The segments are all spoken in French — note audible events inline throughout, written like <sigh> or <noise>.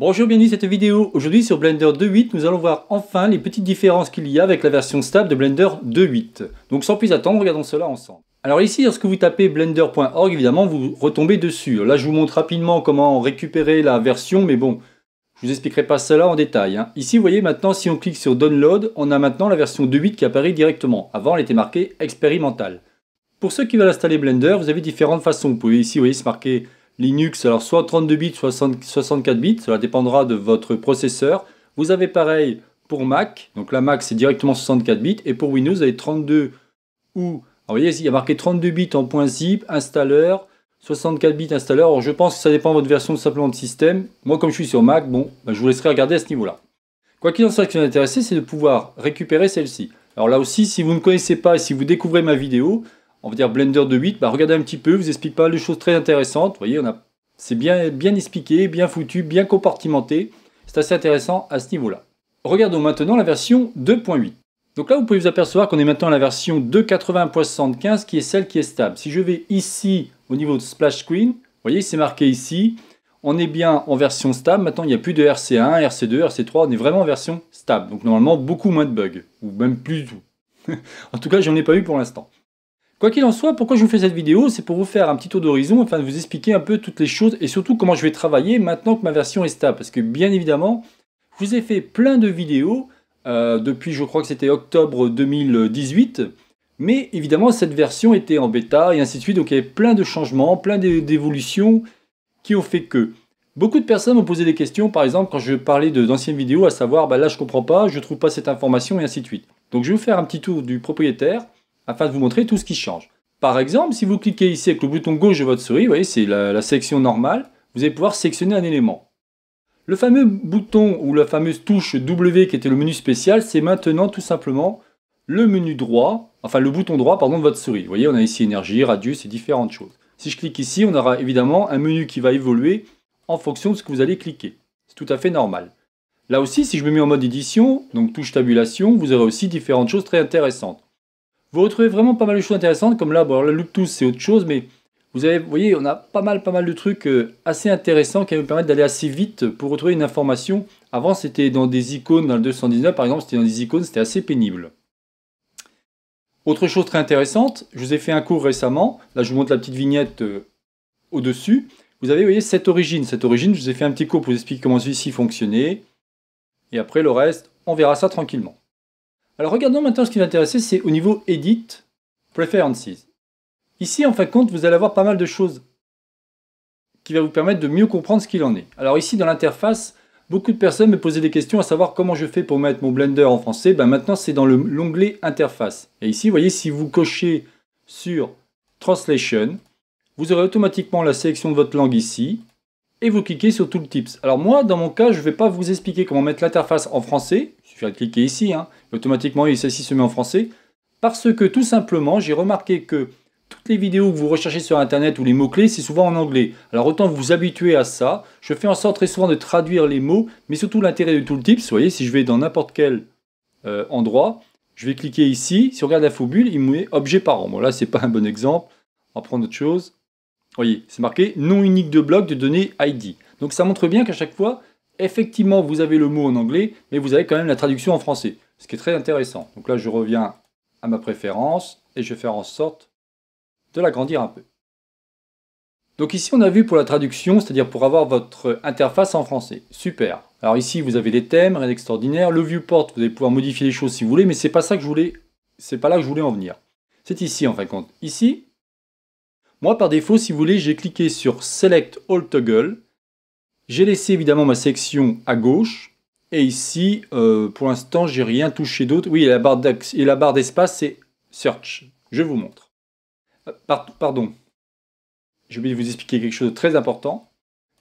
Bonjour, bienvenue à cette vidéo. Aujourd'hui sur Blender 2.8, nous allons voir enfin les petites différences qu'il y a avec la version stable de Blender 2.8. Donc sans plus attendre, regardons cela ensemble. Alors ici, lorsque vous tapez blender.org, évidemment, vous retombez dessus. Là, je vous montre rapidement comment récupérer la version, mais bon, je vous expliquerai pas cela en détail. Hein. Ici, vous voyez maintenant, si on clique sur Download, on a maintenant la version 2.8 qui apparaît directement. Avant, elle était marquée expérimentale. Pour ceux qui veulent installer Blender, vous avez différentes façons. Vous pouvez ici, vous voyez, se marquer Linux, alors soit 32 bits, soit 64 bits, cela dépendra de votre processeur. Vous avez pareil pour Mac, donc la Mac c'est directement 64 bits, et pour Windows, vous avez 32 ou... vous voyez, il y a marqué 32 bits en point zip, installeur, 64 bits installeur. Alors je pense que ça dépend de votre version simplement de système. Moi comme je suis sur Mac, bon, ben, je vous laisserai regarder à ce niveau-là. Quoi qu'il en soit, ce qui m'intéressait, c'est de pouvoir récupérer celle-ci. Alors là aussi, si vous ne connaissez pas, si vous découvrez ma vidéo, on va dire Blender 2.8. bah regardez un petit peu, vous explique pas les choses très intéressantes. Vous voyez, on a, c'est bien, bien expliqué, bien foutu, bien compartimenté. C'est assez intéressant à ce niveau-là. Regardons maintenant la version 2.8. Donc là, vous pouvez vous apercevoir qu'on est maintenant à la version 2.80.75 qui est celle qui est stable. Si je vais ici au niveau de Splash Screen, vous voyez, c'est marqué ici. On est bien en version stable. Maintenant, il n'y a plus de RC1, RC2, RC3. On est vraiment en version stable. Donc normalement, beaucoup moins de bugs. Ou même plus. tout. <laughs> en tout cas, je n'en ai pas eu pour l'instant. Quoi qu'il en soit, pourquoi je vous fais cette vidéo C'est pour vous faire un petit tour d'horizon afin de vous expliquer un peu toutes les choses et surtout comment je vais travailler maintenant que ma version est stable. Parce que bien évidemment, je vous ai fait plein de vidéos euh, depuis je crois que c'était octobre 2018. Mais évidemment, cette version était en bêta et ainsi de suite. Donc il y avait plein de changements, plein d'évolutions qui ont fait que... Beaucoup de personnes m'ont posé des questions, par exemple, quand je parlais d'anciennes vidéos, à savoir, bah, là je comprends pas, je trouve pas cette information, et ainsi de suite. Donc je vais vous faire un petit tour du propriétaire, afin de vous montrer tout ce qui change. Par exemple, si vous cliquez ici avec le bouton gauche de votre souris, vous voyez, c'est la, section normale, vous allez pouvoir sélectionner un élément. Le fameux bouton ou la fameuse touche W qui était le menu spécial, c'est maintenant tout simplement le menu droit, enfin le bouton droit pardon, de votre souris. Vous voyez, on a ici énergie, radius et différentes choses. Si je clique ici, on aura évidemment un menu qui va évoluer en fonction de ce que vous allez cliquer. C'est tout à fait normal. Là aussi, si je me mets en mode édition, donc touche tabulation, vous aurez aussi différentes choses très intéressantes. Vous retrouvez vraiment pas mal de choses intéressantes, comme là, bon, le la c'est autre chose, mais vous, avez, voyez, on a pas mal, pas mal de trucs euh, assez intéressants qui vont nous permettre d'aller assez vite pour retrouver une information. Avant, c'était dans des icônes, dans le 219, par exemple, c'était dans des icônes, c'était assez pénible. Autre chose très intéressante, je vous ai fait un cours récemment, là je vous montre la petite vignette euh, au-dessus. Vous avez, voyez, cette origine. Cette origine, je vous ai fait un petit cours pour vous expliquer comment celui-ci fonctionnait. Et après, le reste, on verra ça tranquillement. Alors regardons maintenant ce qui va intéresser, c'est au niveau Edit, Preferences. Ici, en fin de compte, vous allez avoir pas mal de choses qui va vous permettre de mieux comprendre ce qu'il en est. Alors ici, dans l'interface, beaucoup de personnes me posaient des questions à savoir comment je fais pour mettre mon Blender en français. Ben, maintenant, c'est dans l'onglet Interface. Et ici, vous voyez, si vous cochez sur Translation, vous aurez automatiquement la sélection de votre langue ici, et vous cliquez sur Tips. Alors moi, dans mon cas, je ne vais pas vous expliquer comment mettre l'interface en français, il suffit de cliquer ici, hein, automatiquement, il s'assit se met en français. Parce que tout simplement, j'ai remarqué que toutes les vidéos que vous recherchez sur Internet ou les mots-clés, c'est souvent en anglais. Alors autant vous vous habituer à ça. Je fais en sorte très souvent de traduire les mots, mais surtout l'intérêt de tout le tips, Vous voyez, si je vais dans n'importe quel euh, endroit, je vais cliquer ici. Si on regarde la faubule, il me met objet parent. Bon, là, c'est pas un bon exemple. On va prendre autre chose. Vous voyez, c'est marqué nom unique de bloc de données ID. Donc ça montre bien qu'à chaque fois, effectivement, vous avez le mot en anglais, mais vous avez quand même la traduction en français ce qui est très intéressant. Donc là, je reviens à ma préférence et je vais faire en sorte de l'agrandir un peu. Donc ici, on a vu pour la traduction, c'est-à-dire pour avoir votre interface en français. Super. Alors ici, vous avez les thèmes, rien d'extraordinaire. Le viewport, vous allez pouvoir modifier les choses si vous voulez, mais c'est pas ça que je voulais, c'est pas là que je voulais en venir. C'est ici en fin de compte. Ici, moi par défaut, si vous voulez, j'ai cliqué sur Select All Toggle. J'ai laissé évidemment ma section à gauche et ici, euh, pour l'instant, j'ai rien touché d'autre. Oui, la barre et la barre d'espace, c'est search. Je vous montre. Euh, pardon. J'ai oublié de vous expliquer quelque chose de très important.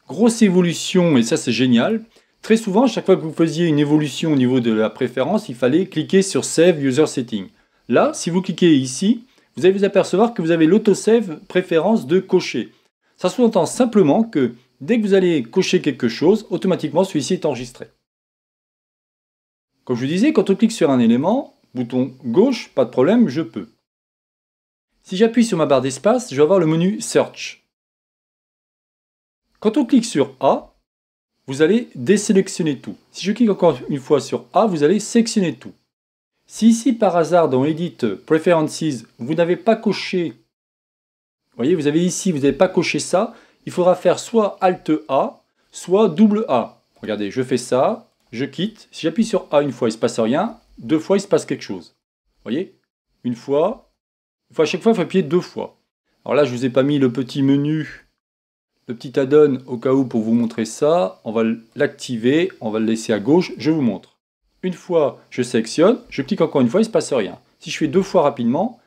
Grosse évolution, et ça c'est génial. Très souvent, chaque fois que vous faisiez une évolution au niveau de la préférence, il fallait cliquer sur Save User Setting. Là, si vous cliquez ici, vous allez vous apercevoir que vous avez l'autosave préférence de cocher. Ça sous-entend simplement que dès que vous allez cocher quelque chose, automatiquement celui-ci est enregistré. Comme je vous disais, quand on clique sur un élément, bouton gauche, pas de problème, je peux. Si j'appuie sur ma barre d'espace, je vais avoir le menu Search. Quand on clique sur A, vous allez désélectionner tout. Si je clique encore une fois sur A, vous allez sélectionner tout. Si ici par hasard dans Edit Preferences, vous n'avez pas coché, voyez, vous avez ici, vous n'avez pas coché ça, il faudra faire soit Alt A, soit double A. Regardez, je fais ça, je quitte. Si j'appuie sur A une fois, il se passe rien. Deux fois, il se passe quelque chose. Vous voyez Une fois. fois à chaque fois, il faut appuyer deux fois. Alors là, je ne vous ai pas mis le petit menu, le petit add-on au cas où pour vous montrer ça. On va l'activer, on va le laisser à gauche. Je vous montre. Une fois, je sélectionne, je clique encore une fois, il ne se passe rien. Si je fais deux fois rapidement,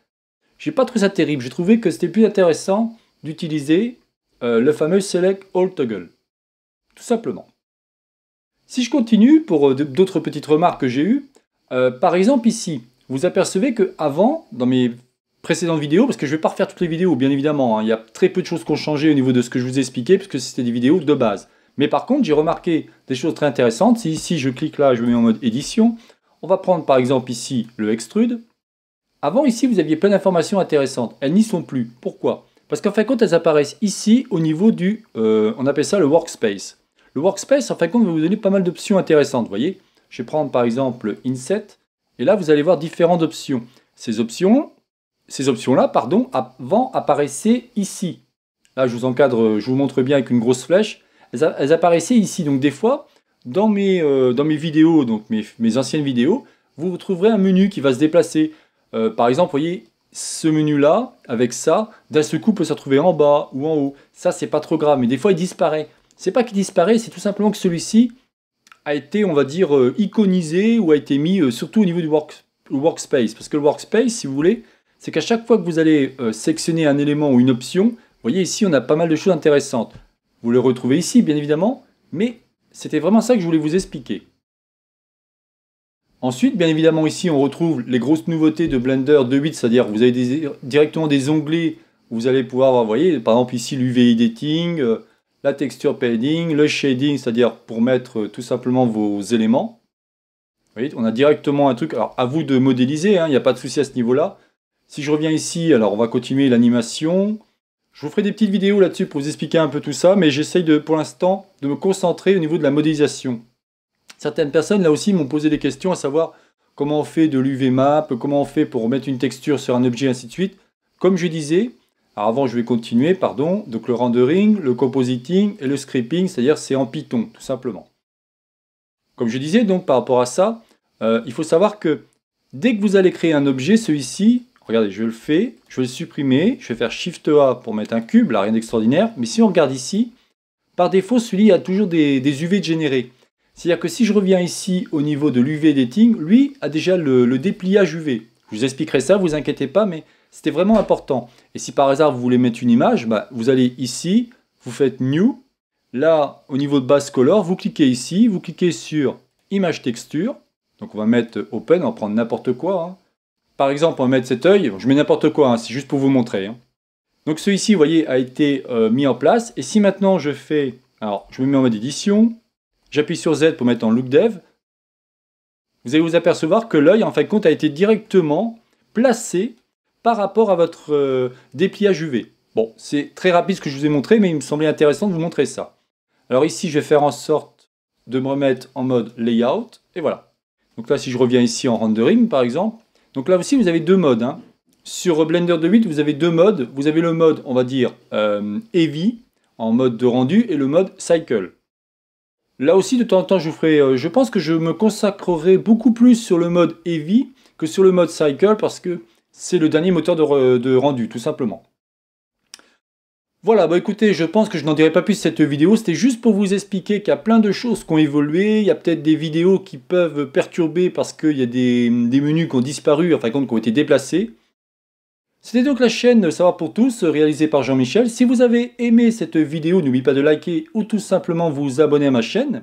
n'ai pas trouvé ça terrible. J'ai trouvé que c'était plus intéressant d'utiliser euh, le fameux Select All Toggle. Tout simplement. Si je continue pour euh, d'autres petites remarques que j'ai eues, euh, par exemple ici, vous apercevez que avant, dans mes précédentes vidéos, parce que je ne vais pas refaire toutes les vidéos, bien évidemment, hein, il y a très peu de choses qui ont changé au niveau de ce que je vous ai expliqué, puisque c'était des vidéos de base. Mais par contre, j'ai remarqué des choses très intéressantes. Si ici, je clique là, je me mets en mode édition, on va prendre par exemple ici le extrude. Avant ici, vous aviez plein d'informations intéressantes. Elles n'y sont plus. Pourquoi Parce qu'en fin de compte, elles apparaissent ici au niveau du, euh, on appelle ça le workspace. Le workspace, en fin de compte, va vous donner pas mal d'options intéressantes. Vous voyez, je vais prendre par exemple Inset, et là vous allez voir différentes options. Ces options, ces options-là, pardon, avant apparaissaient ici. Là, je vous encadre, je vous montre bien avec une grosse flèche. Elles, apparaissaient ici. Donc des fois, dans mes, euh, dans mes vidéos, donc mes, anciennes vidéos, vous retrouverez un menu qui va se déplacer. Euh, par exemple, vous voyez, ce menu-là, avec ça, d'un seul coup peut se retrouver en bas ou en haut. Ça, c'est pas trop grave, mais des fois, il disparaît c'est pas qu'il disparaît, c'est tout simplement que celui-ci a été, on va dire, euh, iconisé ou a été mis euh, surtout au niveau du workspace. Parce que le workspace, si vous voulez, c'est qu'à chaque fois que vous allez euh, sectionner un élément ou une option, vous voyez ici, on a pas mal de choses intéressantes. Vous les retrouvez ici, bien évidemment, mais c'était vraiment ça que je voulais vous expliquer. Ensuite, bien évidemment, ici, on retrouve les grosses nouveautés de Blender 2.8, c'est-à-dire vous avez directement des onglets où vous allez pouvoir, vous voyez, par exemple ici, l'UV editing, la texture padding, le shading, c'est-à-dire pour mettre euh, tout simplement vos éléments. Vous voyez, on a directement un truc, alors à vous de modéliser, hein, il n'y a pas de souci à ce niveau-là. Si je reviens ici, alors on va continuer l'animation. Je vous ferai des petites vidéos là-dessus pour vous expliquer un peu tout ça, mais j'essaye de, pour l'instant de me concentrer au niveau de la modélisation. Certaines personnes là aussi m'ont posé des questions à savoir comment on fait de l'UV map, comment on fait pour mettre une texture sur un objet, ainsi de suite. Comme je disais, alors avant, je vais continuer, pardon. Donc le rendering, le compositing et le scripting, c'est-à-dire c'est en Python, tout simplement. Comme je disais, donc par rapport à ça, euh, il faut savoir que dès que vous allez créer un objet, celui-ci, regardez, je le fais, je vais le supprimer, je vais faire Shift A pour mettre un cube, là rien d'extraordinaire, mais si on regarde ici, par défaut, celui-là a toujours des, UV de générés. C'est-à-dire que si je reviens ici au niveau de l'UV dating, lui a déjà le, le dépliage UV. Je vous expliquerai ça, vous inquiétez pas, mais c'était vraiment important. Et si par hasard vous voulez mettre une image, bah, vous allez ici, vous faites New. Là, au niveau de Base Color, vous cliquez ici, vous cliquez sur Image Texture. Donc on va mettre Open, on va prendre n'importe quoi. Hein. Par exemple, on va mettre cet œil. Je mets n'importe quoi, hein, c'est juste pour vous montrer. Hein. Donc celui-ci, vous voyez, a été euh, mis en place. Et si maintenant je fais... Alors, je me mets en mode édition. J'appuie sur Z pour mettre en look dev. Vous allez vous apercevoir que l'œil, en fin de compte, a été directement placé par rapport à votre euh, dépliage UV. Bon, c'est très rapide ce que je vous ai montré, mais il me semblait intéressant de vous montrer ça. Alors ici, je vais faire en sorte de me remettre en mode layout, et voilà. Donc là, si je reviens ici en rendering, par exemple, donc là aussi, vous avez deux modes. Hein. Sur Blender 2.8, vous avez deux modes. Vous avez le mode, on va dire, euh, Heavy, en mode de rendu, et le mode Cycle. Là aussi, de temps en temps, je, ferai, euh, je pense que je me consacrerai beaucoup plus sur le mode Heavy que sur le mode Cycle, parce que c'est le dernier moteur de, rendu, tout simplement. Voilà, bah écoutez, je pense que je n'en dirai pas plus cette vidéo, c'était juste pour vous expliquer qu'il y a plein de choses qui ont évolué, il y a peut-être des vidéos qui peuvent perturber parce qu'il y a des, des, menus qui ont disparu, enfin qui ont été déplacés. C'était donc la chaîne Savoir pour tous, réalisée par Jean-Michel. Si vous avez aimé cette vidéo, n'oubliez pas de liker ou tout simplement vous abonner à ma chaîne.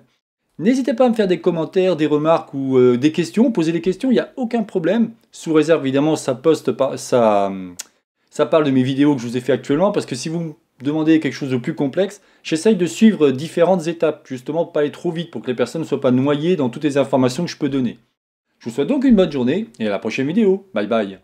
N'hésitez pas à me faire des commentaires, des remarques ou euh, des questions. Posez des questions, il n'y a aucun problème. Sous réserve, évidemment, ça, poste parle de mes vidéos que je vous ai fait actuellement. Parce que si vous me demandez quelque chose de plus complexe, j'essaye de suivre différentes étapes. Justement, pas aller trop vite pour que les personnes ne soient pas noyées dans toutes les informations que je peux donner. Je vous souhaite donc une bonne journée et à la prochaine vidéo. Bye bye.